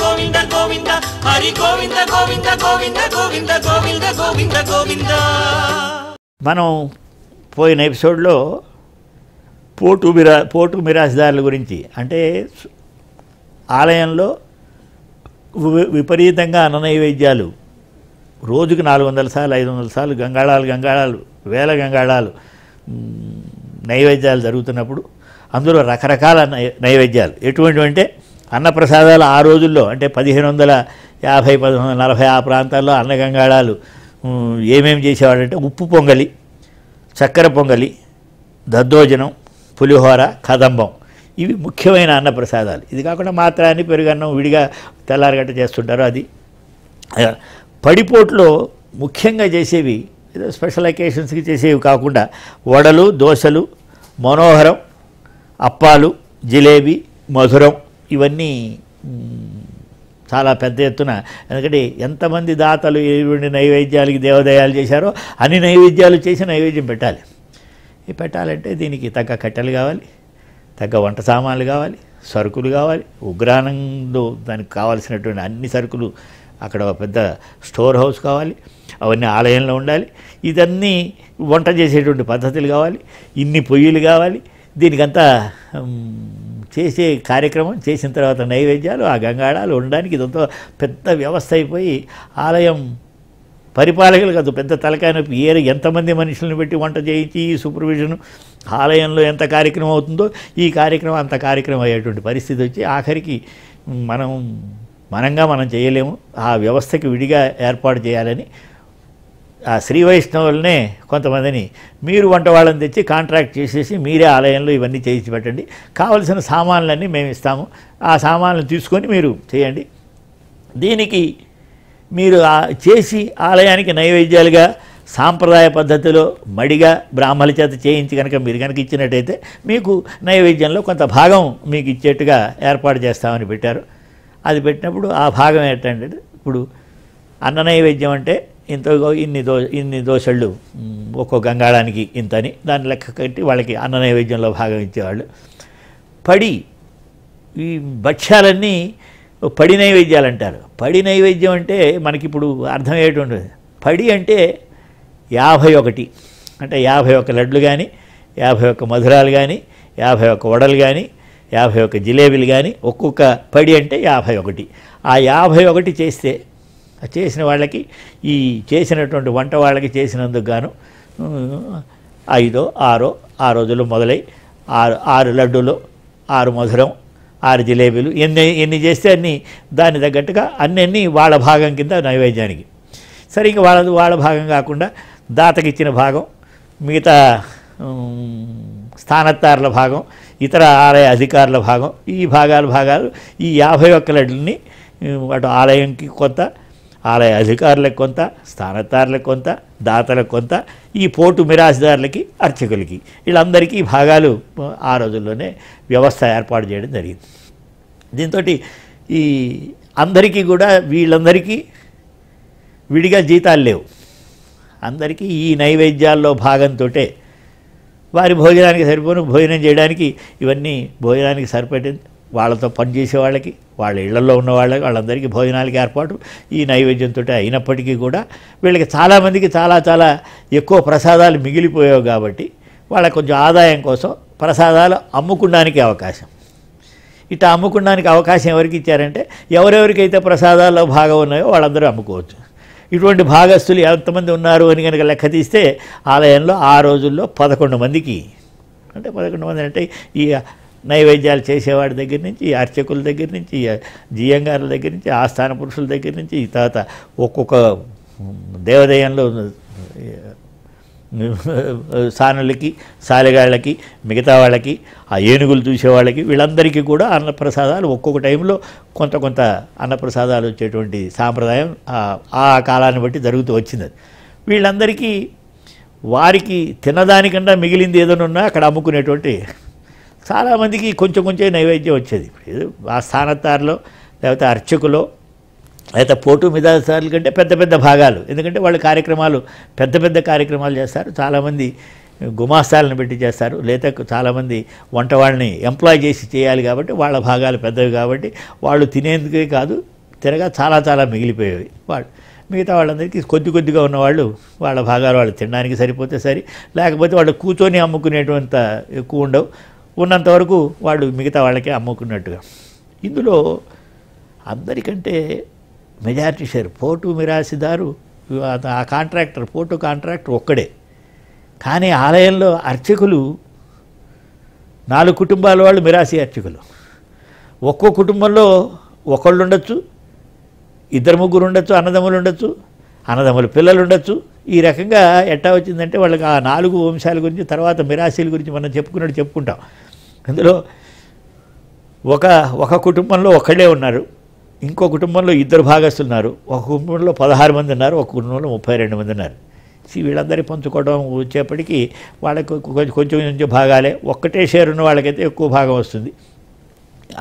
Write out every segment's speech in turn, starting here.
గోవింద గోవింద గోవింద హరి గోవింద గోవింద గోవింద గోవింద గోవింద గోవింద గోవింద మనం పోయిన ఎపిసోడ్లో పోటు మిరా పోటు మిరాజ్దారుల గురించి అంటే ఆలయంలో విపరీతంగా అన్ననైవేద్యాలు రోజుకి నాలుగు వందల సార్లు ఐదు వందల సార్లు గంగాళాలు గంగాళాలు వేల గంగాళాలు నైవేద్యాలు జరుగుతున్నప్పుడు అందులో రకరకాల నై నైవేద్యాలు ఎటువంటి అంటే అన్నప్రసాదాలు ఆ రోజుల్లో అంటే పదిహేను వందల యాభై పదిహేను నలభై ఆ ప్రాంతాల్లో అన్నగంగాళాలు ఏమేమి చేసేవాడంటే ఉప్పు పొంగలి చక్కెర పొంగలి దద్దోజనం పులిహోర కదంబం ఇవి ముఖ్యమైన అన్నప్రసాదాలు ఇది కాకుండా మాత్రాన్ని పెరుగన్నం విడిగా తెల్లారగట్ట చేస్తుంటారు అది పడిపోట్లో ముఖ్యంగా చేసేవి ఏదో స్పెషల్ అకేషన్స్కి చేసేవి కాకుండా వడలు దోశలు మనోహరం అప్పాలు జిలేబీ మధురం ఇవన్నీ చాలా పెద్ద ఎత్తున ఎందుకంటే ఎంతమంది దాతలు ఈవిడ నైవేద్యాలకి దేవదయాలు చేశారో అన్ని నైవేద్యాలు చేసి నైవేద్యం పెట్టాలి ఈ పెట్టాలంటే దీనికి తగ్గ కట్టెలు కావాలి తగ్గ వంట సామాన్లు కావాలి సరుకులు కావాలి ఉగ్రానంలో దానికి కావాల్సినటువంటి అన్ని సరుకులు అక్కడ ఒక పెద్ద స్టోర్ హౌస్ కావాలి అవన్నీ ఆలయంలో ఉండాలి ఇదన్నీ వంట చేసేటువంటి పద్ధతులు కావాలి ఇన్ని పొయ్యిలు కావాలి దీనికంతా చేసే కార్యక్రమం చేసిన తర్వాత నైవేద్యాలు ఆ గంగాళాలు ఉండడానికి ఇదంతా పెద్ద వ్యవస్థ అయిపోయి ఆలయం పరిపాలకులు కాదు పెద్ద తలకాయ నొప్పి ఏ ఎంతమంది మనుషులను పెట్టి వంట చేయించి ఈ సూపర్విజను ఆలయంలో ఎంత కార్యక్రమం అవుతుందో ఈ కార్యక్రమం అంత కార్యక్రమం అయ్యేటువంటి పరిస్థితి వచ్చి ఆఖరికి మనం మనంగా మనం చేయలేము ఆ వ్యవస్థకి విడిగా ఏర్పాటు చేయాలని ఆ శ్రీ వైష్ణవులనే కొంతమందిని మీరు వంట వాళ్ళని తెచ్చి కాంట్రాక్ట్ చేసేసి మీరే ఆలయంలో ఇవన్నీ చేయించి పెట్టండి కావలసిన సామాన్లన్నీ మేము ఇస్తాము ఆ సామాన్లు తీసుకొని మీరు చేయండి దీనికి మీరు చేసి ఆలయానికి నైవేద్యాలుగా సాంప్రదాయ పద్ధతిలో మడిగా బ్రాహ్మణుల చేత చేయించి కనుక మీరు కనుక ఇచ్చినట్టయితే మీకు నైవేద్యంలో కొంత భాగం మీకు ఇచ్చేట్టుగా ఏర్పాటు చేస్తామని పెట్టారు అది పెట్టినప్పుడు ఆ భాగం ఏంటంటే ఇప్పుడు అన్న నైవేద్యం అంటే ఇంత ఇన్ని దో ఇన్ని దోశళ్ళు ఒక్కో గంగాళానికి ఇంతని దాన్ని లెక్క కట్టి వాళ్ళకి అన్న నైవేద్యంలో భాగం ఇచ్చేవాళ్ళు పడి ఈ భక్ష్యాలన్నీ పడి నైవేద్యాలు అంటారు పడి నైవేద్యం అంటే మనకిప్పుడు అర్థమయ్యేటువంటి పడి అంటే యాభై ఒకటి అంటే యాభై ఒక్క లడ్లు కానీ యాభై ఒక్క మధురాలు కానీ యాభై ఒక్క వడలు కానీ యాభై ఒక్క జిలేబీలు కానీ ఒక్కొక్క పడి అంటే యాభై ఒకటి ఆ యాభై ఒకటి చేస్తే చేసిన వాళ్ళకి ఈ చేసినటువంటి వంట వాళ్ళకి చేసినందుకు గాను ఐదో ఆరో ఆ రోజులు మొదలై ఆరు ఆరు లడ్డూలు ఆరు మధురం ఆరు జిలేబీలు ఎన్ని ఎన్ని చేస్తే అన్ని దాని తగ్గట్టుగా అన్నీ వాళ్ళ భాగం కింద నైవేద్యానికి సరే ఇంకా వాళ్ళ వాళ్ళ భాగం కాకుండా దాతకిచ్చిన భాగం మిగతా స్థానత్తారుల భాగం ఇతర ఆలయ అధికారుల భాగం ఈ భాగాల భాగాలు ఈ యాభై ఒక్క లడ్లని అటు ఆలయంకి కొత్త ఆలయ అధికారులకు కొంత స్థానతారులకు కొంత దాతలకు కొంత ఈ పోటు మిరాజ్దారులకి అర్చకులకి వీళ్ళందరికీ భాగాలు ఆ రోజుల్లోనే వ్యవస్థ ఏర్పాటు చేయడం జరిగింది దీంతో ఈ అందరికీ కూడా వీళ్ళందరికీ విడిగా జీతాలు లేవు అందరికీ ఈ నైవేద్యాల్లో భాగంతో వారి భోజనానికి సరిపోను భోజనం చేయడానికి ఇవన్నీ భోజనానికి సరిపడింది వాళ్ళతో పనిచేసే వాళ్ళకి వాళ్ళ ఇళ్లలో ఉన్న వాళ్ళకి వాళ్ళందరికీ భోజనాలకి ఏర్పాటు ఈ నైవేద్యంతో అయినప్పటికీ కూడా వీళ్ళకి చాలామందికి చాలా చాలా ఎక్కువ ప్రసాదాలు మిగిలిపోయావు కాబట్టి వాళ్ళ కొంచెం ఆదాయం కోసం ప్రసాదాలు అమ్ముకున్నానికి అవకాశం ఇట్లా అమ్ముకున్నానికి అవకాశం ఎవరికి ఇచ్చారంటే ఎవరెవరికైతే ప్రసాదాల్లో భాగం ఉన్నాయో వాళ్ళందరూ అమ్ముకోవచ్చు ఇటువంటి భాగస్థులు ఎంతమంది ఉన్నారు అని కనుక లెక్క తీస్తే ఆలయంలో ఆ రోజుల్లో పదకొండు మందికి అంటే పదకొండు మంది అంటే ఈ నైవేద్యాలు చేసేవాడి దగ్గర నుంచి అర్చకుల దగ్గర నుంచి జియంగారుల దగ్గర నుంచి ఆస్థాన పురుషుల దగ్గర నుంచి తర్వాత ఒక్కొక్క దేవదయంలో సానులకి సాలిగాళ్ళకి మిగతా వాళ్ళకి ఆ ఏనుగులు చూసేవాళ్ళకి వీళ్ళందరికీ కూడా అన్నప్రసాదాలు ఒక్కొక్క టైంలో కొంత కొంత అన్నప్రసాదాలు వచ్చేటువంటి సాంప్రదాయం ఆ కాలాన్ని బట్టి జరుగుతూ వచ్చింది వీళ్ళందరికీ వారికి తినదానికన్నా మిగిలింది ఏదైనా ఉన్నా అక్కడ అమ్ముకునేటువంటి చాలామందికి కొంచెం కొంచెం నైవేద్యం వచ్చేది ఇప్పుడు ఆ స్థానతారులో లేకపోతే అర్చకులో లేకపోతే పోటు మిదాసార్లు కంటే పెద్ద పెద్ద భాగాలు ఎందుకంటే వాళ్ళ కార్యక్రమాలు పెద్ద పెద్ద కార్యక్రమాలు చేస్తారు చాలామంది గుమాస్తాలను పెట్టి చేస్తారు లేదా చాలామంది వంట వాళ్ళని ఎంప్లాయ్ చేసి చేయాలి కాబట్టి వాళ్ళ భాగాలు పెద్దవి కాబట్టి వాళ్ళు తినేందుకే కాదు తిరగా చాలా చాలా మిగిలిపోయేవి వాళ్ళు మిగతా వాళ్ళందరికీ కొద్ది కొద్దిగా ఉన్నవాళ్ళు వాళ్ళ భాగాలు వాళ్ళు తినడానికి సరిపోతే సరి లేకపోతే వాళ్ళు కూర్చొని అమ్ముకునేటంత ఎక్కువ ఉండవు ఉన్నంత వరకు వాళ్ళు మిగతా వాళ్ళకే అమ్ముకున్నట్టుగా ఇందులో అందరికంటే మెజారిటీ షేర్ పోటు మిరాసిదారు ఆ కాంట్రాక్టర్ పోటు కాంట్రాక్టర్ ఒక్కడే కానీ ఆలయంలో అర్చకులు నాలుగు కుటుంబాల వాళ్ళు మిరాసి అర్చకులు ఒక్కో కుటుంబంలో ఒకళ్ళు ఉండొచ్చు ఇద్దరు ముగ్గురు ఉండొచ్చు అన్నదమ్ములు ఉండొచ్చు అన్నదమ్ములు పిల్లలు ఉండొచ్చు ఈ రకంగా ఎట్టా వచ్చిందంటే వాళ్ళకి ఆ నాలుగు వంశాల గురించి తర్వాత మిరాసీల గురించి మనం చెప్పుకున్నట్టు చెప్పుకుంటాం అందులో ఒక ఒక కుటుంబంలో ఒకళ్ళే ఉన్నారు ఇంకో కుటుంబంలో ఇద్దరు ఉన్నారు ఒక కుటుంబంలో పదహారు మంది ఉన్నారు ఒక కుటుంబంలో ముప్పై రెండు మంది ఉన్నారు వీళ్ళందరికీ పంచుకోవడం వచ్చేప్పటికీ వాళ్ళకి కొంచెం కొంచెం భాగాలే ఒక్కటే షేర్ ఉన్న వాళ్ళకైతే ఎక్కువ భాగం వస్తుంది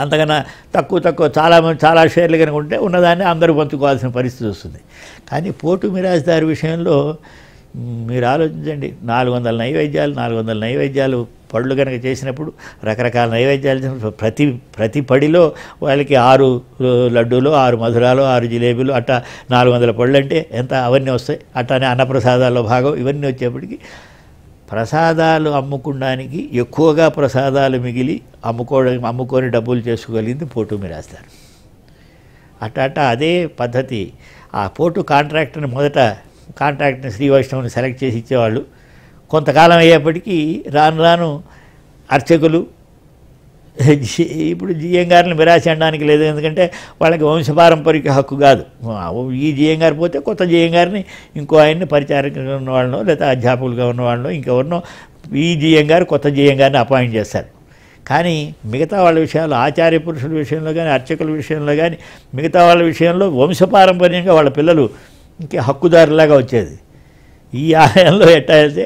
అంతకన్నా తక్కువ తక్కువ చాలా చాలా షేర్లు కనుక ఉంటే ఉన్నదాన్ని అందరూ పంచుకోవాల్సిన పరిస్థితి వస్తుంది కానీ పోటు మిరాజ్దారి విషయంలో మీరు ఆలోచించండి నాలుగు వందల నైవేద్యాలు నాలుగు వందల నైవేద్యాలు పళ్ళు కనుక చేసినప్పుడు రకరకాల నైవేద్యాలు ప్రతి ప్రతి పడిలో వాళ్ళకి ఆరు లడ్డూలు ఆరు మధురాలు ఆరు జిలేబీలు అట్టా నాలుగు వందల పళ్ళు అంటే ఎంత అవన్నీ వస్తాయి అట్టానే అన్నప్రసాదాల్లో భాగం ఇవన్నీ వచ్చేప్పటికి ప్రసాదాలు అమ్ముకోవడానికి ఎక్కువగా ప్రసాదాలు మిగిలి అమ్ముకోవడం అమ్ముకొని డబ్బులు చేసుకోగలిగింది పోటు మీరాస్తారు అట్ట అదే పద్ధతి ఆ పోటు కాంట్రాక్టర్ని మొదట కాంట్రాక్ట్ని శ్రీ వైష్ణవుని సెలెక్ట్ చేసి ఇచ్చేవాళ్ళు కొంతకాలం అయ్యేప్పటికీ రాను రాను అర్చకులు ఇప్పుడు జిఎం గారిని మిరాచండానికి లేదు ఎందుకంటే వాళ్ళకి వంశపారంపరిక హక్కు కాదు ఈ జీఎం గారు పోతే కొత్త జీఎం గారిని ఇంకో ఆయన్ని పరిచారకంగా ఉన్న లేదా అధ్యాపకులుగా ఉన్నవాళ్ళను ఇంకెవరినో ఈ జీఎం గారు కొత్త జీఎం గారిని అపాయింట్ చేస్తారు కానీ మిగతా వాళ్ళ విషయాలు ఆచార్య పురుషుల విషయంలో కానీ అర్చకుల విషయంలో కానీ మిగతా వాళ్ళ విషయంలో వంశపారంపర్యంగా వాళ్ళ పిల్లలు ఇంకే హక్కుదారులాగా వచ్చేది ఈ ఆలయంలో ఎట్టా అయితే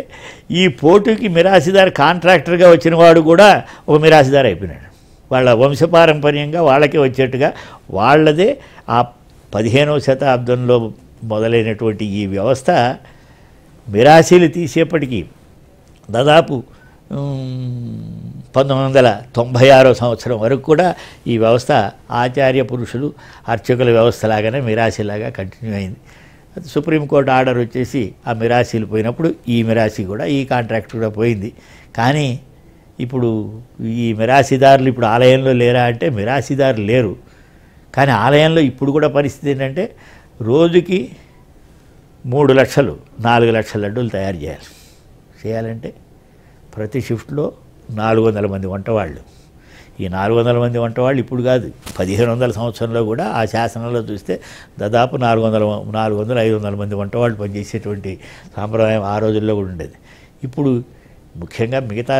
ఈ పోటుకి మిరాసిదార్ కాంట్రాక్టర్గా వచ్చిన వాడు కూడా ఒక మిరాసిదార్ అయిపోయినాడు వాళ్ళ వంశపారంపర్యంగా వాళ్ళకే వచ్చేట్టుగా వాళ్ళదే ఆ పదిహేనవ శతాబ్దంలో మొదలైనటువంటి ఈ వ్యవస్థ మిరాసీలు తీసేపటికి దాదాపు పంతొమ్మిది వందల తొంభై ఆరో సంవత్సరం వరకు కూడా ఈ వ్యవస్థ ఆచార్య పురుషులు అర్చకుల వ్యవస్థలాగానే మిరాసిలాగా కంటిన్యూ అయింది సుప్రీంకోర్టు ఆర్డర్ వచ్చేసి ఆ మిరాసీలు పోయినప్పుడు ఈ మిరాసి కూడా ఈ కాంట్రాక్ట్ కూడా పోయింది కానీ ఇప్పుడు ఈ మిరాసిదారులు ఇప్పుడు ఆలయంలో లేరా అంటే మిరాసిదారులు లేరు కానీ ఆలయంలో ఇప్పుడు కూడా పరిస్థితి ఏంటంటే రోజుకి మూడు లక్షలు నాలుగు లక్షల లడ్డూలు తయారు చేయాలి చేయాలంటే ప్రతి షిఫ్ట్లో నాలుగు వందల మంది వంటవాళ్ళు ఈ నాలుగు వందల మంది వంటవాళ్ళు ఇప్పుడు కాదు పదిహేను వందల సంవత్సరంలో కూడా ఆ శాసనంలో చూస్తే దాదాపు నాలుగు వందల నాలుగు వందల ఐదు వందల మంది వంటవాళ్ళు పనిచేసేటువంటి సాంప్రదాయం ఆ రోజుల్లో కూడా ఉండేది ఇప్పుడు ముఖ్యంగా మిగతా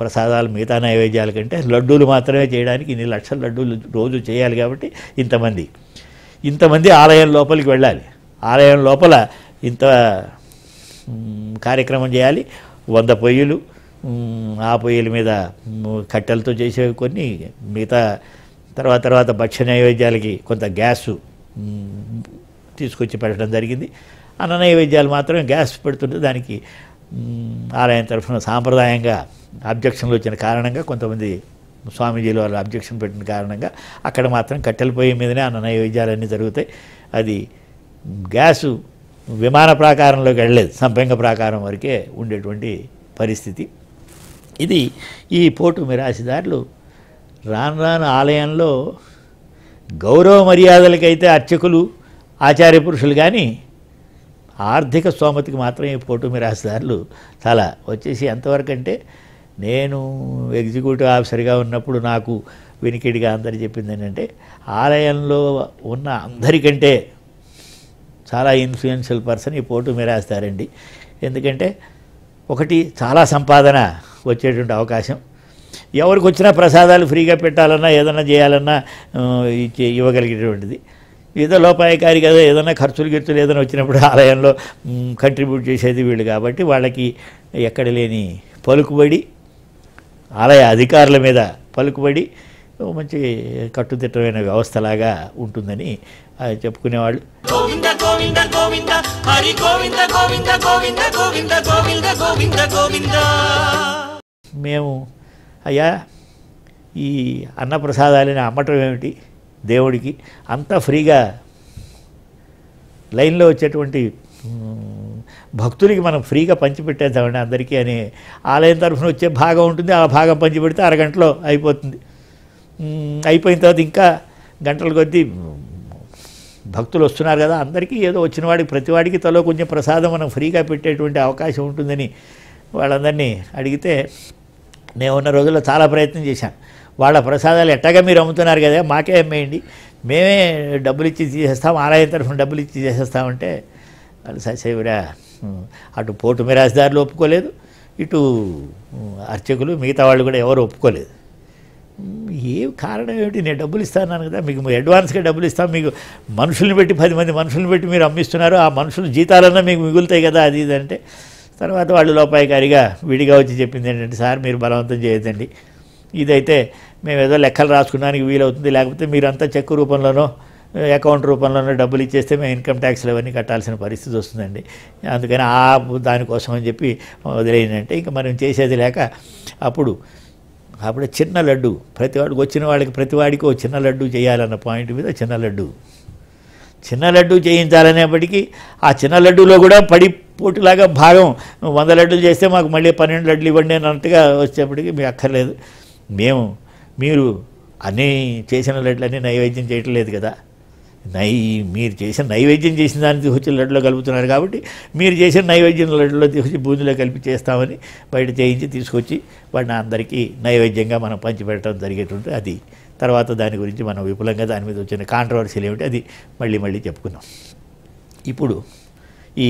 ప్రసాదాలు మిగతా నైవేద్యాల కంటే లడ్డూలు మాత్రమే చేయడానికి ఇన్ని లక్షల లడ్డూలు రోజు చేయాలి కాబట్టి ఇంతమంది ఇంతమంది ఆలయం లోపలికి వెళ్ళాలి ఆలయం లోపల ఇంత కార్యక్రమం చేయాలి వంద పొయ్యిలు ఆ పొయ్యిల మీద కట్టెలతో చేసేవి కొన్ని మిగతా తర్వాత తర్వాత భక్ష్య నైవేద్యాలకి కొంత గ్యాసు తీసుకొచ్చి పెట్టడం జరిగింది అన్న నైవేద్యాలు మాత్రం గ్యాస్ పెడుతుంటే దానికి ఆలయం తరఫున సాంప్రదాయంగా అబ్జెక్షన్లు వచ్చిన కారణంగా కొంతమంది స్వామీజీలు వాళ్ళు అబ్జెక్షన్ పెట్టిన కారణంగా అక్కడ మాత్రం కట్టెల పొయ్యి మీదనే అన్న నైవేద్యాలన్నీ జరుగుతాయి అది గ్యాసు విమాన ప్రాకారంలోకి వెళ్ళలేదు సంపంగ ప్రాకారం వరకే ఉండేటువంటి పరిస్థితి ఇది ఈ పోటు మిరాసిదారులు రాను రాను ఆలయంలో గౌరవ మర్యాదలకైతే అర్చకులు ఆచార్య పురుషులు కానీ ఆర్థిక స్తోమతికి మాత్రం ఈ పోటు మిరాసిదారులు చాలా వచ్చేసి ఎంతవరకు అంటే నేను ఎగ్జిక్యూటివ్ ఆఫీసర్గా ఉన్నప్పుడు నాకు వినికిడిగా అందరు చెప్పింది ఏంటంటే ఆలయంలో ఉన్న అందరికంటే చాలా ఇన్ఫ్లుయెన్షియల్ పర్సన్ ఈ పోటు మీరేస్తారండి ఎందుకంటే ఒకటి చాలా సంపాదన వచ్చేటువంటి అవకాశం ఎవరికి వచ్చినా ప్రసాదాలు ఫ్రీగా పెట్టాలన్నా ఏదన్నా చేయాలన్నా ఇవ్వగలిగేటువంటిది ఏదో లోపాయకారి కదా ఏదైనా ఖర్చులు గిర్చులు ఏదైనా వచ్చినప్పుడు ఆలయంలో కంట్రిబ్యూట్ చేసేది వీళ్ళు కాబట్టి వాళ్ళకి ఎక్కడ లేని పలుకుబడి ఆలయ అధికారుల మీద పలుకుబడి మంచి కట్టుదిట్టమైన వ్యవస్థలాగా ఉంటుందని చెప్పుకునేవాళ్ళు గోవింద గోవింద గోవింద గోవింద గోవింద గోవింద గోవింద గోవింద గోవింద గోవింద మేము అయ్యా ఈ అన్నప్రసాదాలని అమ్మటం ఏమిటి దేవుడికి అంతా ఫ్రీగా లైన్లో వచ్చేటువంటి భక్తులకి మనం ఫ్రీగా పంచిపెట్టేద్దామండి అందరికీ అని ఆలయం తరఫున వచ్చే భాగం ఉంటుంది ఆ భాగం పంచిపెడితే అరగంటలో అయిపోతుంది అయిపోయిన తర్వాత ఇంకా గంటల కొద్దీ భక్తులు వస్తున్నారు కదా అందరికీ ఏదో వచ్చిన వాడికి ప్రతివాడికి తలో కొంచెం ప్రసాదం మనం ఫ్రీగా పెట్టేటువంటి అవకాశం ఉంటుందని వాళ్ళందరినీ అడిగితే నేను ఉన్న రోజుల్లో చాలా ప్రయత్నం చేశాను వాళ్ళ ప్రసాదాలు ఎట్టగా మీరు అమ్ముతున్నారు కదా మాకే అమ్మేయండి మేమే డబ్బులు ఇచ్చి తీసేస్తాం ఆలయం తరఫున డబ్బులు ఇచ్చి చేసేస్తామంటే వాళ్ళు సశైవురా అటు పోటు మిరాజ్దారులు ఒప్పుకోలేదు ఇటు అర్చకులు మిగతా వాళ్ళు కూడా ఎవరు ఒప్పుకోలేదు ఏ కారణం ఏమిటి నేను డబ్బులు ఇస్తాను కదా మీకు అడ్వాన్స్గా డబ్బులు ఇస్తాం మీకు మనుషుల్ని పెట్టి పది మంది మనుషుల్ని పెట్టి మీరు అమ్మిస్తున్నారు ఆ మనుషులు జీతాలన్నా మీకు మిగులుతాయి కదా అది ఇది అంటే తర్వాత వాళ్ళు లోపాయికారిగా విడిగా వచ్చి చెప్పింది ఏంటంటే సార్ మీరు బలవంతం చేయొద్దండి ఇదైతే మేము ఏదో లెక్కలు రాసుకున్నానికి వీలవుతుంది లేకపోతే మీరంతా చెక్ రూపంలోనో అకౌంట్ రూపంలోనో డబ్బులు ఇచ్చేస్తే మేము ఇన్కమ్ ట్యాక్స్లు అవన్నీ కట్టాల్సిన పరిస్థితి వస్తుందండి అందుకని ఆ దానికోసం అని చెప్పి వదిలేనంటే ఇంకా మనం చేసేది లేక అప్పుడు అప్పుడు చిన్న లడ్డు ప్రతివాడికి వచ్చిన వాళ్ళకి ప్రతివాడికి చిన్న లడ్డు చేయాలన్న పాయింట్ మీద చిన్న లడ్డు చిన్న లడ్డు చేయించాలనేప్పటికీ ఆ చిన్న లడ్డూలో కూడా పడి పోటీలాగా భాగం వంద లడ్లు చేస్తే మాకు మళ్ళీ పన్నెండు లడ్లు ఇవ్వండి అంతగా వచ్చేప్పటికి మీకు అక్కర్లేదు మేము మీరు అన్నీ చేసిన లడ్లన్నీ నైవేద్యం చేయట్లేదు కదా నై మీరు చేసిన నైవేద్యం చేసిన దాన్ని తీసుకొచ్చి లడ్లో కలుపుతున్నారు కాబట్టి మీరు చేసిన నైవేద్యం లడ్లో తీసుకొచ్చి బూందిలో కలిపి చేస్తామని బయట చేయించి తీసుకొచ్చి వాటిని అందరికీ నైవేద్యంగా మనం పంచిపెట్టడం జరిగేటువంటి అది తర్వాత దాని గురించి మనం విపులంగా దాని మీద వచ్చిన కాంట్రవర్సీలు ఏమిటి అది మళ్ళీ మళ్ళీ చెప్పుకున్నాం ఇప్పుడు ఈ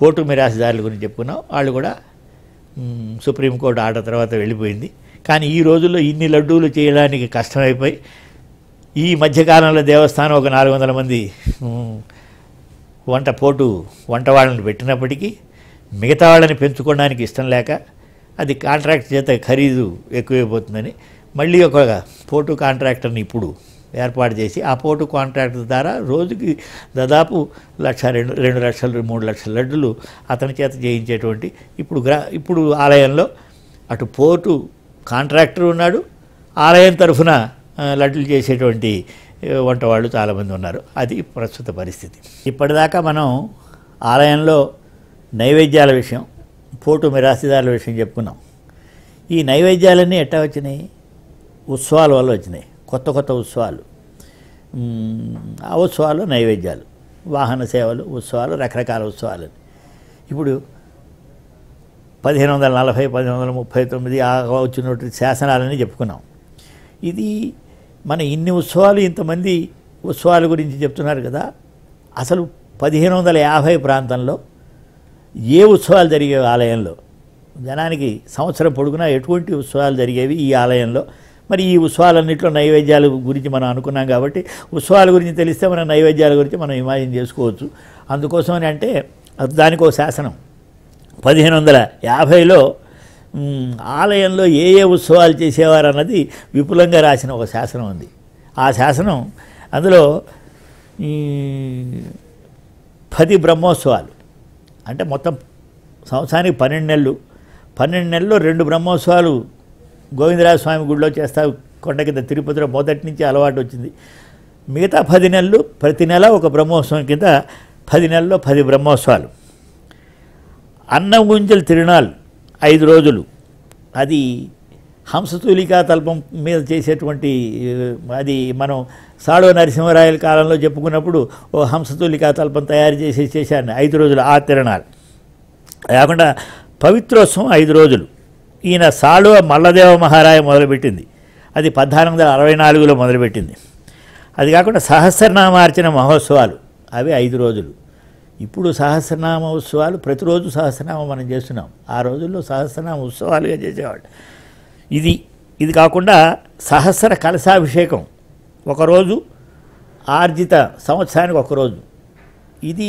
కోర్టు మిరాసుదారుల గురించి చెప్పుకున్నాం వాళ్ళు కూడా సుప్రీంకోర్టు ఆర్డర్ తర్వాత వెళ్ళిపోయింది కానీ ఈ రోజుల్లో ఇన్ని లడ్డూలు చేయడానికి కష్టమైపోయి ఈ మధ్యకాలంలో దేవస్థానం ఒక నాలుగు వందల మంది వంట పోటు వంట వాళ్ళని పెట్టినప్పటికీ మిగతా వాళ్ళని పెంచుకోవడానికి ఇష్టం లేక అది కాంట్రాక్ట్ చేత ఖరీదు ఎక్కువైపోతుందని మళ్ళీ ఒక పోటు కాంట్రాక్టర్ని ఇప్పుడు ఏర్పాటు చేసి ఆ పోటు కాంట్రాక్టర్ ద్వారా రోజుకి దాదాపు లక్ష రెండు రెండు లక్షలు మూడు లక్షల లడ్డులు అతని చేత చేయించేటువంటి ఇప్పుడు గ్రా ఇప్పుడు ఆలయంలో అటు పోటు కాంట్రాక్టర్ ఉన్నాడు ఆలయం తరఫున లడ్డులు చేసేటువంటి వంట వాళ్ళు చాలామంది ఉన్నారు అది ప్రస్తుత పరిస్థితి ఇప్పటిదాకా మనం ఆలయంలో నైవేద్యాల విషయం పోటు మిరాసిదారుల విషయం చెప్పుకున్నాం ఈ నైవేద్యాలన్నీ ఎట్టా వచ్చినాయి ఉత్సవాల వల్ల వచ్చినాయి కొత్త కొత్త ఉత్సవాలు ఆ ఉత్సవాలు నైవేద్యాలు వాహన సేవలు ఉత్సవాలు రకరకాల ఉత్సవాలు ఇప్పుడు పదిహేను వందల నలభై పదిహేను వందల ముప్పై తొమ్మిది వచ్చినటువంటి శాసనాలని చెప్పుకున్నాం ఇది మన ఇన్ని ఉత్సవాలు ఇంతమంది ఉత్సవాల గురించి చెప్తున్నారు కదా అసలు పదిహేను వందల యాభై ప్రాంతంలో ఏ ఉత్సవాలు జరిగేవి ఆలయంలో జనానికి సంవత్సరం పొడుగునా ఎటువంటి ఉత్సవాలు జరిగేవి ఈ ఆలయంలో మరి ఈ ఉత్సవాలన్నింటిలో నైవేద్యాల గురించి మనం అనుకున్నాం కాబట్టి ఉత్సవాల గురించి తెలిస్తే మనం నైవేద్యాల గురించి మనం ఇమాజిన్ చేసుకోవచ్చు అందుకోసమని అంటే దానికి ఒక శాసనం పదిహేను వందల యాభైలో ఆలయంలో ఏ ఏ ఉత్సవాలు చేసేవారు అన్నది విపులంగా రాసిన ఒక శాసనం ఉంది ఆ శాసనం అందులో పది బ్రహ్మోత్సవాలు అంటే మొత్తం సంవత్సరానికి పన్నెండు నెలలు పన్నెండు నెలల్లో రెండు బ్రహ్మోత్సవాలు గోవిందరాజస్వామి గుడిలో చేస్తా కొండ కింద తిరుపతిలో మొదటి నుంచి అలవాటు వచ్చింది మిగతా పది నెలలు ప్రతి నెల ఒక బ్రహ్మోత్సవం కింద పది నెలల్లో పది బ్రహ్మోత్సవాలు అన్నం గుంజలు తిరునాలు ఐదు రోజులు అది హంసతూలికా తల్పం మీద చేసేటువంటి అది మనం సాడో నరసింహరాయల కాలంలో చెప్పుకున్నప్పుడు ఓ హంసతూలికా తల్పం తయారు చేసి చేశాను ఐదు రోజులు ఆ తిరణాలు కాకుండా పవిత్రోత్సవం ఐదు రోజులు ఈయన సాళువ మల్లదేవ మహారాయ మొదలుపెట్టింది అది పద్నాలుగు వందల అరవై నాలుగులో మొదలుపెట్టింది అది కాకుండా సహస్రనామార్చన మహోత్సవాలు అవి ఐదు రోజులు ఇప్పుడు సహస్రనామ ఉత్సవాలు ప్రతిరోజు సహస్రనామం మనం చేస్తున్నాం ఆ రోజుల్లో సహస్రనామ ఉత్సవాలుగా చేసేవాళ్ళు ఇది ఇది కాకుండా సహస్ర కలశాభిషేకం ఒకరోజు ఆర్జిత సంవత్సరానికి ఒకరోజు ఇది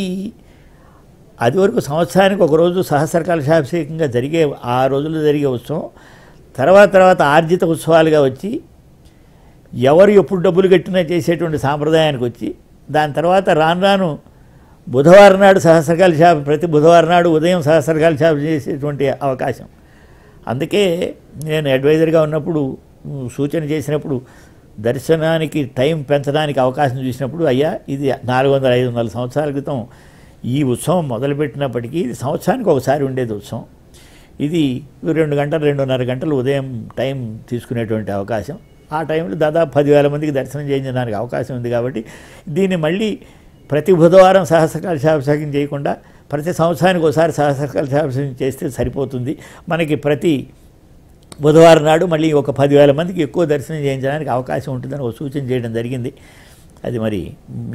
అది వరకు సంవత్సరానికి ఒకరోజు సహస్ర కలశాభిషేకంగా జరిగే ఆ రోజుల్లో జరిగే ఉత్సవం తర్వాత తర్వాత ఆర్జిత ఉత్సవాలుగా వచ్చి ఎవరు ఎప్పుడు డబ్బులు కట్టినా చేసేటువంటి సాంప్రదాయానికి వచ్చి దాని తర్వాత రాను రాను బుధవారం నాడు సహస్రకాల షాప్ ప్రతి బుధవారం నాడు ఉదయం సహస్రకాల షాప్ చేసేటువంటి అవకాశం అందుకే నేను అడ్వైజర్గా ఉన్నప్పుడు సూచన చేసినప్పుడు దర్శనానికి టైం పెంచడానికి అవకాశం చూసినప్పుడు అయ్యా ఇది నాలుగు వందల ఐదు వందల సంవత్సరాల క్రితం ఈ ఉత్సవం మొదలుపెట్టినప్పటికీ ఇది సంవత్సరానికి ఒకసారి ఉండేది ఉత్సవం ఇది రెండు గంటలు రెండున్నర గంటలు ఉదయం టైం తీసుకునేటువంటి అవకాశం ఆ టైంలో దాదాపు పదివేల మందికి దర్శనం చేయించడానికి అవకాశం ఉంది కాబట్టి దీన్ని మళ్ళీ ప్రతి బుధవారం సహస్రకలశాభిషేకం చేయకుండా ప్రతి సంవత్సరానికి ఒకసారి సహస్రకలశాభిషేకం చేస్తే సరిపోతుంది మనకి ప్రతి బుధవారం నాడు మళ్ళీ ఒక పదివేల మందికి ఎక్కువ దర్శనం చేయించడానికి అవకాశం ఉంటుందని ఒక సూచన చేయడం జరిగింది అది మరి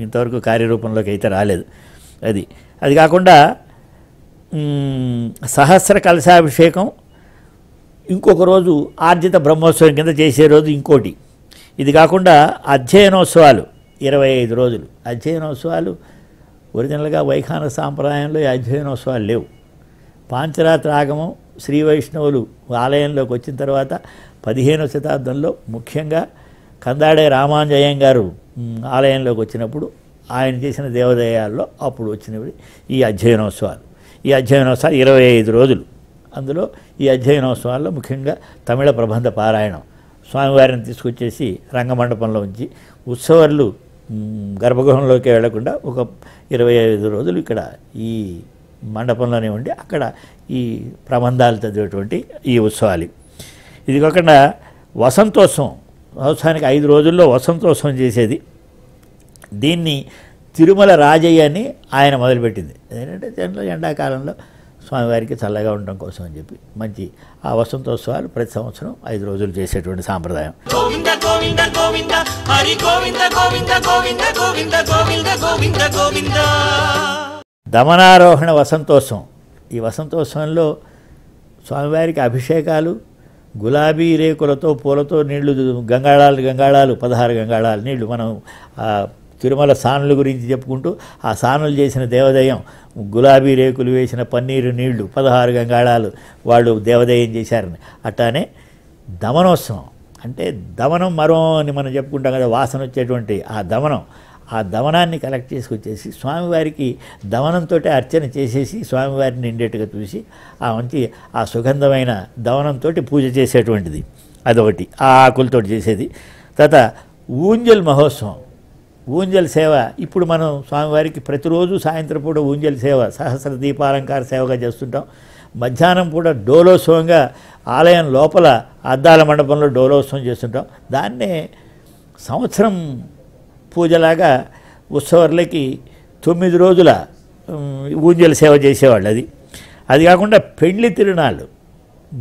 ఇంతవరకు కార్యరూపంలోకి అయితే రాలేదు అది అది కాకుండా సహస్ర కలశాభిషేకం ఇంకొక రోజు ఆర్జిత బ్రహ్మోత్సవం కింద చేసే రోజు ఇంకోటి ఇది కాకుండా అధ్యయనోత్సవాలు ఇరవై ఐదు రోజులు అధ్యయనోత్సవాలు ఒరిజినల్గా వైఖాన సాంప్రదాయంలో ఈ అధ్యయనోత్సవాలు లేవు పాంచరాత్రి ఆగమం శ్రీ వైష్ణవులు ఆలయంలోకి వచ్చిన తర్వాత పదిహేనవ శతాబ్దంలో ముఖ్యంగా కందాడే రామాంజయం గారు ఆలయంలోకి వచ్చినప్పుడు ఆయన చేసిన దేవదేయాల్లో అప్పుడు వచ్చినవి ఈ అధ్యయనోత్సవాలు ఈ అధ్యయనోత్సవాలు ఇరవై ఐదు రోజులు అందులో ఈ అధ్యయనోత్సవాల్లో ముఖ్యంగా తమిళ ప్రబంధ పారాయణం స్వామివారిని తీసుకొచ్చేసి రంగమండపంలో ఉంచి ఉత్సవాలు గర్భగృహంలోకి వెళ్లకుండా ఒక ఇరవై ఐదు రోజులు ఇక్కడ ఈ మండపంలోనే ఉండి అక్కడ ఈ ప్రబంధాలు చదివేటువంటి ఈ ఉత్సవాలు ఇది కాకుండా వసంతోత్సవం సంవత్సరానికి ఐదు రోజుల్లో వసంతోత్సవం చేసేది దీన్ని తిరుమల రాజయ్య అని ఆయన మొదలుపెట్టింది ఏంటంటే జనరల్ ఎండాకాలంలో స్వామివారికి చల్లగా ఉండడం కోసం అని చెప్పి మంచి ఆ వసంతోత్సవాలు ప్రతి సంవత్సరం ఐదు రోజులు చేసేటువంటి సాంప్రదాయం దమనారోహణ వసంతోత్సవం ఈ వసంతోత్సవంలో స్వామివారికి అభిషేకాలు గులాబీ రేకులతో పూలతో నీళ్లు గంగాళాలు గంగాళాలు పదహారు గంగాళాలు నీళ్లు మనం తిరుమల సానుల గురించి చెప్పుకుంటూ ఆ సానులు చేసిన దేవదయం గులాబీ రేకులు వేసిన పన్నీరు నీళ్లు పదహారు గంగాళాలు వాళ్ళు దేవదయం చేశారని అట్లానే దమనోత్సవం అంటే దమనం మరో అని మనం చెప్పుకుంటాం కదా వాసన వచ్చేటువంటి ఆ దమనం ఆ దమనాన్ని కలెక్ట్ చేసుకొచ్చేసి స్వామివారికి దమనంతో అర్చన చేసేసి స్వామివారిని నిండేట్టుగా చూసి ఆ మంచి ఆ సుగంధమైన దమనంతో పూజ చేసేటువంటిది అదొకటి ఆ ఆకులతో చేసేది తర్వాత ఊంజల్ మహోత్సవం ఊంజల్ సేవ ఇప్పుడు మనం స్వామివారికి ప్రతిరోజు సాయంత్రం పూట ఊంజల్ సేవ సహస్ర దీపాలంకార సేవగా చేస్తుంటాం మధ్యాహ్నం పూట డోలోత్సవంగా ఆలయం లోపల అద్దాల మండపంలో డోలోత్సవం చేస్తుంటాం దాన్నే సంవత్సరం పూజలాగా ఉత్సవర్లకి తొమ్మిది రోజుల ఊంజల సేవ చేసేవాళ్ళు అది అది కాకుండా పెండ్లి తిరునాళ్ళు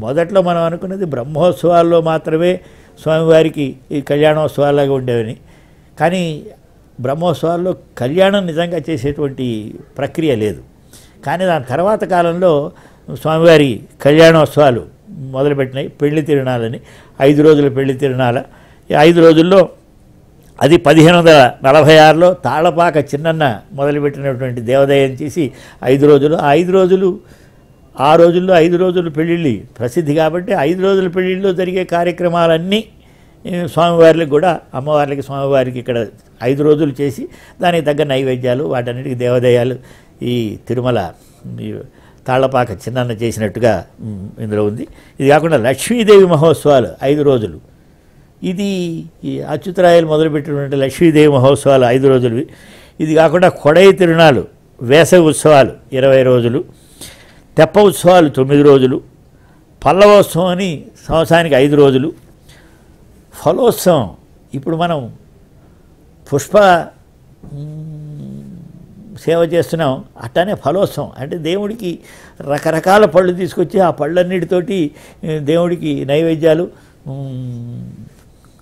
మొదట్లో మనం అనుకున్నది బ్రహ్మోత్సవాల్లో మాత్రమే స్వామివారికి ఈ కళ్యాణోత్సవాలుగా ఉండేవని కానీ బ్రహ్మోత్సవాల్లో కళ్యాణం నిజంగా చేసేటువంటి ప్రక్రియ లేదు కానీ దాని తర్వాత కాలంలో స్వామివారి కళ్యాణోత్సవాలు మొదలుపెట్టినాయి పెళ్లి తిరణాలని ఐదు రోజుల పెళ్లి తిరణాల ఐదు రోజుల్లో అది పదిహేను వందల నలభై ఆరులో తాళపాక చిన్నన్న మొదలుపెట్టినటువంటి దేవదయం చేసి ఐదు రోజులు ఆ ఐదు రోజులు ఆ రోజుల్లో ఐదు రోజులు పెళ్ళిళ్ళు ప్రసిద్ధి కాబట్టి ఐదు రోజుల పెళ్ళిళ్ళు జరిగే కార్యక్రమాలన్నీ స్వామివారికి కూడా అమ్మవార్లకి స్వామివారికి ఇక్కడ ఐదు రోజులు చేసి దానికి తగ్గ నైవేద్యాలు వాటన్నిటికీ దేవదయాలు ఈ తిరుమల తాళ్లపాక చిన్న చేసినట్టుగా ఇందులో ఉంది ఇది కాకుండా లక్ష్మీదేవి మహోత్సవాలు ఐదు రోజులు ఇది అచ్యుతరాయలు మొదలుపెట్టినటువంటి లక్ష్మీదేవి మహోత్సవాలు ఐదు రోజులు ఇది కాకుండా కొడై తిరునాలు వేసవి ఉత్సవాలు ఇరవై రోజులు తెప్ప ఉత్సవాలు తొమ్మిది రోజులు పల్లవోత్సవం అని సంవత్సరానికి ఐదు రోజులు ఫలోత్సవం ఇప్పుడు మనం పుష్ప సేవ చేస్తున్నాం అట్టనే ఫలోత్సవం అంటే దేవుడికి రకరకాల పళ్ళు తీసుకొచ్చి ఆ పళ్ళన్నిటితోటి దేవుడికి నైవేద్యాలు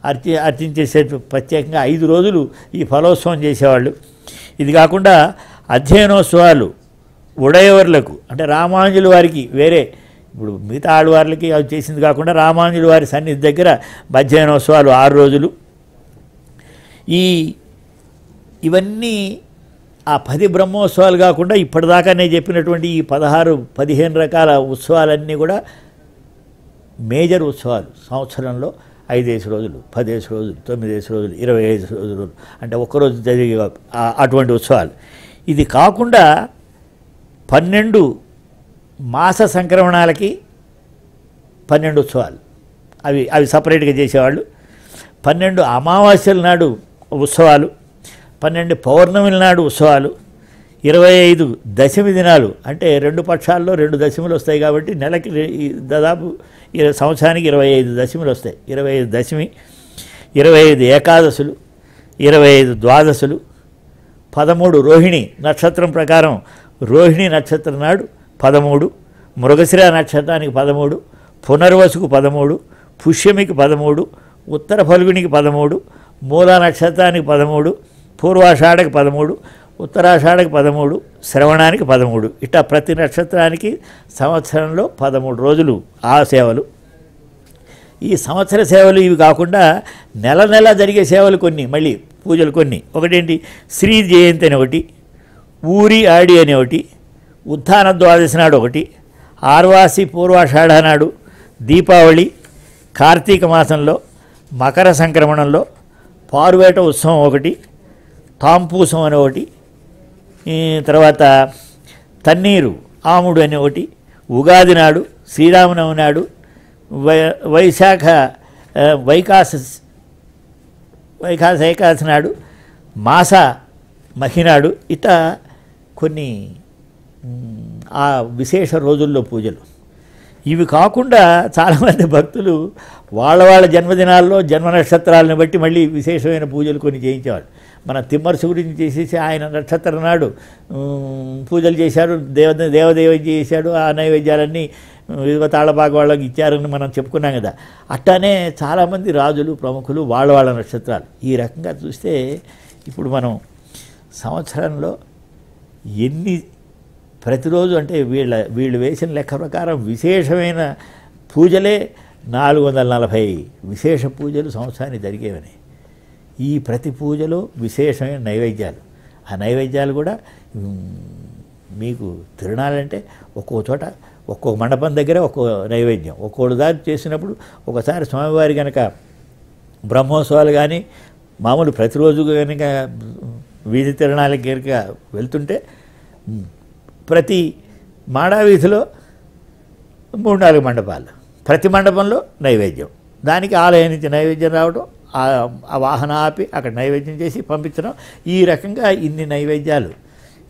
అర్చి అర్చించేసే ప్రత్యేకంగా ఐదు రోజులు ఈ ఫలోత్సవం చేసేవాళ్ళు ఇది కాకుండా అధ్యయనోత్సవాలు ఉడయవర్లకు అంటే రామానుజుల వారికి వేరే ఇప్పుడు మిగతా ఆడవార్లకి అవి చేసింది కాకుండా రామానుజుడు వారి సన్నిధి దగ్గర మధ్యాహ్నోత్సవాలు ఆరు రోజులు ఈ ఇవన్నీ ఆ పది బ్రహ్మోత్సవాలు కాకుండా ఇప్పటిదాకా నేను చెప్పినటువంటి ఈ పదహారు పదిహేను రకాల ఉత్సవాలన్నీ కూడా మేజర్ ఉత్సవాలు సంవత్సరంలో ఐదేసి రోజులు పదేసి రోజులు తొమ్మిదేసి రోజులు ఇరవై ఐదు రోజులు అంటే ఒక్కరోజు జరిగే అటువంటి ఉత్సవాలు ఇది కాకుండా పన్నెండు మాస సంక్రమణాలకి పన్నెండు ఉత్సవాలు అవి అవి సపరేట్గా చేసేవాళ్ళు పన్నెండు అమావాస్యల నాడు ఉత్సవాలు పన్నెండు పౌర్ణమిల నాడు ఉత్సవాలు ఇరవై ఐదు దశమి దినాలు అంటే రెండు పక్షాల్లో రెండు దశములు వస్తాయి కాబట్టి నెలకి దాదాపు సంవత్సరానికి ఇరవై ఐదు దశములు వస్తాయి ఇరవై ఐదు దశమి ఇరవై ఐదు ఏకాదశులు ఇరవై ఐదు ద్వాదశులు పదమూడు రోహిణి నక్షత్రం ప్రకారం రోహిణి నక్షత్రం నాడు పదమూడు మృగశిర నక్షత్రానికి పదమూడు పునర్వసుకు పదమూడు పుష్యమికి పదమూడు ఉత్తర ఫల్గునికి పదమూడు మూలా నక్షత్రానికి పదమూడు పూర్వాషాఢకి పదమూడు ఉత్తరాషాఢకి పదమూడు శ్రవణానికి పదమూడు ఇట్లా ప్రతి నక్షత్రానికి సంవత్సరంలో పదమూడు రోజులు ఆ సేవలు ఈ సంవత్సర సేవలు ఇవి కాకుండా నెల నెల జరిగే సేవలు కొన్ని మళ్ళీ పూజలు కొన్ని ఒకటేంటి శ్రీ జయంతి అని ఒకటి ఊరి ఆడి అని ఒకటి ఉత్థాన ద్వాదశి నాడు ఒకటి ఆర్వాసి పూర్వాషాఢ నాడు దీపావళి కార్తీక మాసంలో మకర సంక్రమణంలో పారువేట ఉత్సవం ఒకటి తాంపూసం అని ఒకటి తర్వాత తన్నీరు ఆముడు అని ఒకటి ఉగాది నాడు శ్రీరామనవమి నాడు వై వైశాఖ వైకాస వైకాస ఏకాదశి నాడు మాస మహినాడు ఇత కొన్ని ఆ విశేష రోజుల్లో పూజలు ఇవి కాకుండా చాలామంది భక్తులు వాళ్ళ వాళ్ళ జన్మదినాల్లో జన్మ నక్షత్రాలను బట్టి మళ్ళీ విశేషమైన పూజలు కొన్ని చేయించేవాళ్ళు మన తిమ్మరసు గురించి చేసేసి ఆయన నక్షత్రం నాడు పూజలు చేశారు దేవ దేవదేవం చేశాడు ఆ నైవేద్యాలన్నీ వివిధ తాళబాగ వాళ్ళకి ఇచ్చారని మనం చెప్పుకున్నాం కదా అట్టానే చాలామంది రాజులు ప్రముఖులు వాళ్ళ వాళ్ళ నక్షత్రాలు ఈ రకంగా చూస్తే ఇప్పుడు మనం సంవత్సరంలో ఎన్ని ప్రతిరోజు అంటే వీళ్ళ వీళ్ళు వేసిన లెక్క ప్రకారం విశేషమైన పూజలే నాలుగు వందల నలభై విశేష పూజలు సంవత్సరానికి జరిగేవని ఈ ప్రతి పూజలో విశేషమైన నైవేద్యాలు ఆ నైవేద్యాలు కూడా మీకు తిరణాలంటే ఒక్కో చోట ఒక్కో మండపం దగ్గర ఒక్కో నైవేద్యం ఒక్కోటి దారి చేసినప్పుడు ఒకసారి స్వామివారి కనుక బ్రహ్మోత్సవాలు కానీ మామూలు ప్రతిరోజు కనుక వీధి తిరణాలకి కనుక వెళ్తుంటే ప్రతి మాడావీధిలో మూడు నాలుగు మండపాలు ప్రతి మండపంలో నైవేద్యం దానికి ఆలయం నుంచి నైవేద్యం రావడం ఆ వాహన ఆపి అక్కడ నైవేద్యం చేసి పంపించడం ఈ రకంగా ఇన్ని నైవేద్యాలు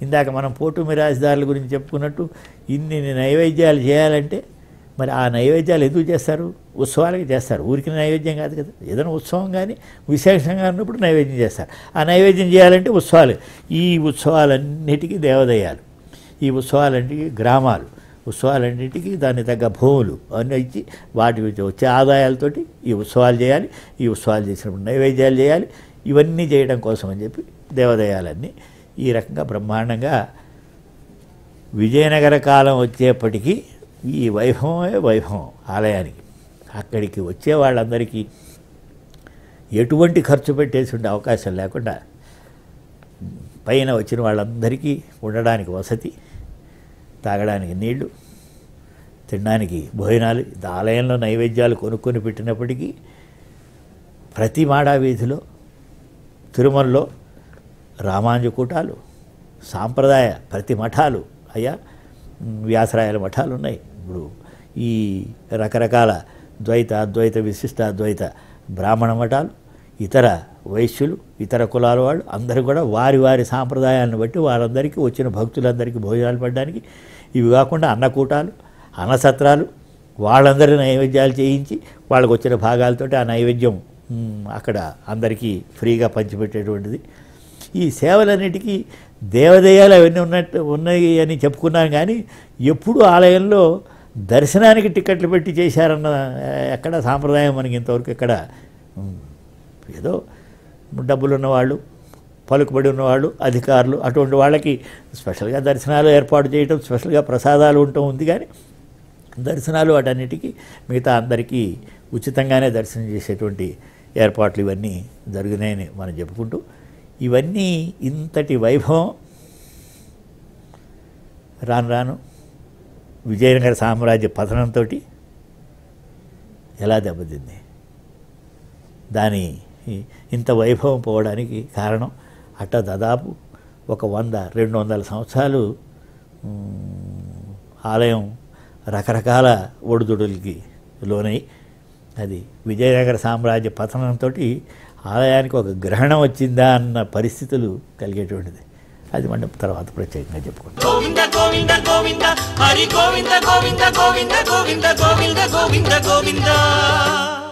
ఇందాక మనం పోటు మిరాజ్దారుల గురించి చెప్పుకున్నట్టు ఇన్ని నైవేద్యాలు చేయాలంటే మరి ఆ నైవేద్యాలు ఎందుకు చేస్తారు ఉత్సవాలకి చేస్తారు ఊరికి నైవేద్యం కాదు కదా ఏదైనా ఉత్సవం కానీ విశేషంగా ఉన్నప్పుడు నైవేద్యం చేస్తారు ఆ నైవేద్యం చేయాలంటే ఉత్సవాలు ఈ ఉత్సవాలన్నిటికీ దేవదయాలు ఈ ఉత్సవాలన్నిటికీ గ్రామాలు ఉత్సవాలన్నింటికీ దాని తగ్గ భూములు అన్నీ ఇచ్చి వాటి వచ్చే ఆదాయాలతోటి ఈ ఉత్సవాలు చేయాలి ఈ ఉత్సవాలు చేసినప్పుడు నైవేద్యాలు చేయాలి ఇవన్నీ చేయడం కోసం అని చెప్పి దేవదయాలన్నీ ఈ రకంగా బ్రహ్మాండంగా విజయనగర కాలం వచ్చేప్పటికీ ఈ వైభవమే వైభవం ఆలయానికి అక్కడికి వచ్చే వాళ్ళందరికీ ఎటువంటి ఖర్చు పెట్టేసి ఉండే అవకాశం లేకుండా పైన వచ్చిన వాళ్ళందరికీ ఉండడానికి వసతి తాగడానికి నీళ్లు తినడానికి భోజనాలు ఆలయంలో నైవేద్యాలు కొనుక్కొని పెట్టినప్పటికీ ప్రతి మాడా వీధిలో తిరుమలలో రామాంజకూటాలు సాంప్రదాయ ప్రతి మఠాలు అయ్యా వ్యాసరాయల మఠాలు ఉన్నాయి ఇప్పుడు ఈ రకరకాల ద్వైత అద్వైత విశిష్ట అద్వైత బ్రాహ్మణ మఠాలు ఇతర వైశ్యులు ఇతర కులాల వాళ్ళు అందరూ కూడా వారి వారి సాంప్రదాయాలను బట్టి వారందరికీ వచ్చిన భక్తులందరికీ భోజనాలు పడడానికి ఇవి కాకుండా అన్నకూటాలు అన్నసత్రాలు వాళ్ళందరి నైవేద్యాలు చేయించి వాళ్ళకు వచ్చిన భాగాలతో ఆ నైవేద్యం అక్కడ అందరికీ ఫ్రీగా పంచిపెట్టేటువంటిది ఈ సేవలన్నిటికీ దేవదేయాలు అవన్నీ ఉన్నట్టు ఉన్నాయి అని చెప్పుకున్నాను కానీ ఎప్పుడు ఆలయంలో దర్శనానికి టికెట్లు పెట్టి చేశారన్న ఎక్కడ సాంప్రదాయం మనకి ఇంతవరకు ఇక్కడ ఏదో డబ్బులు ఉన్నవాళ్ళు పలుకుబడి ఉన్నవాళ్ళు అధికారులు అటువంటి వాళ్ళకి స్పెషల్గా దర్శనాలు ఏర్పాటు చేయటం స్పెషల్గా ప్రసాదాలు ఉంటూ ఉంది కానీ దర్శనాలు వాటన్నిటికీ మిగతా అందరికీ ఉచితంగానే దర్శనం చేసేటువంటి ఏర్పాట్లు ఇవన్నీ జరిగినాయని మనం చెప్పుకుంటూ ఇవన్నీ ఇంతటి వైభవం రాను రాను విజయనగర సామ్రాజ్య పతనంతో ఎలా దెబ్బతింది దాని ఇంత వైభవం పోవడానికి కారణం అట్ట దాదాపు ఒక వంద రెండు వందల సంవత్సరాలు ఆలయం రకరకాల ఒడిదుడులకి లోనై అది విజయనగర సామ్రాజ్య పతనంతో ఆలయానికి ఒక గ్రహణం వచ్చిందా అన్న పరిస్థితులు కలిగేటువంటిది అది మనం తర్వాత ప్రత్యేకంగా చెప్పుకుంటాం